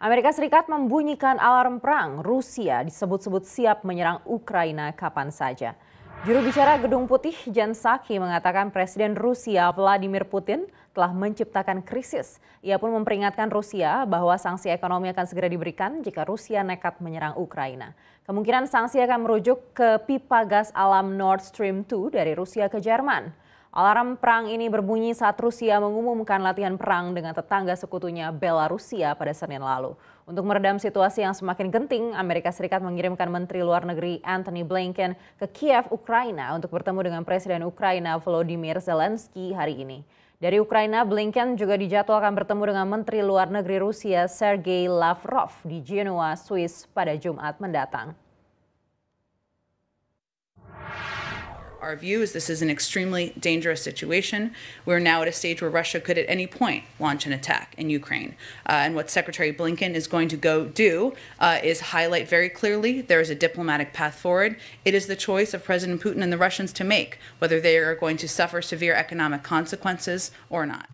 Amerika Serikat membunyikan alarm perang. Rusia disebut-sebut siap menyerang Ukraina kapan saja. Juru bicara Gedung Putih Jen Psaki mengatakan Presiden Rusia Vladimir Putin telah menciptakan krisis. Ia pun memperingatkan Rusia bahwa sanksi ekonomi akan segera diberikan jika Rusia nekat menyerang Ukraina. Kemungkinan sanksi akan merujuk ke pipa gas alam Nord Stream 2 dari Rusia ke Jerman. Alarm perang ini berbunyi saat Rusia mengumumkan latihan perang dengan tetangga sekutunya Belarusia pada Senin lalu. Untuk meredam situasi yang semakin genting, Amerika Serikat mengirimkan Menteri Luar Negeri Anthony Blinken ke Kiev, Ukraina untuk bertemu dengan Presiden Ukraina Volodymyr Zelensky hari ini. Dari Ukraina, Blinken juga dijadwalkan bertemu dengan Menteri Luar Negeri Rusia Sergei Lavrov di Genoa, Swiss pada Jumat mendatang. our view is this is an extremely dangerous situation. We're now at a stage where Russia could at any point launch an attack in Ukraine. Uh, and what Secretary Blinken is going to go do uh, is highlight very clearly there is a diplomatic path forward. It is the choice of President Putin and the Russians to make whether they are going to suffer severe economic consequences or not.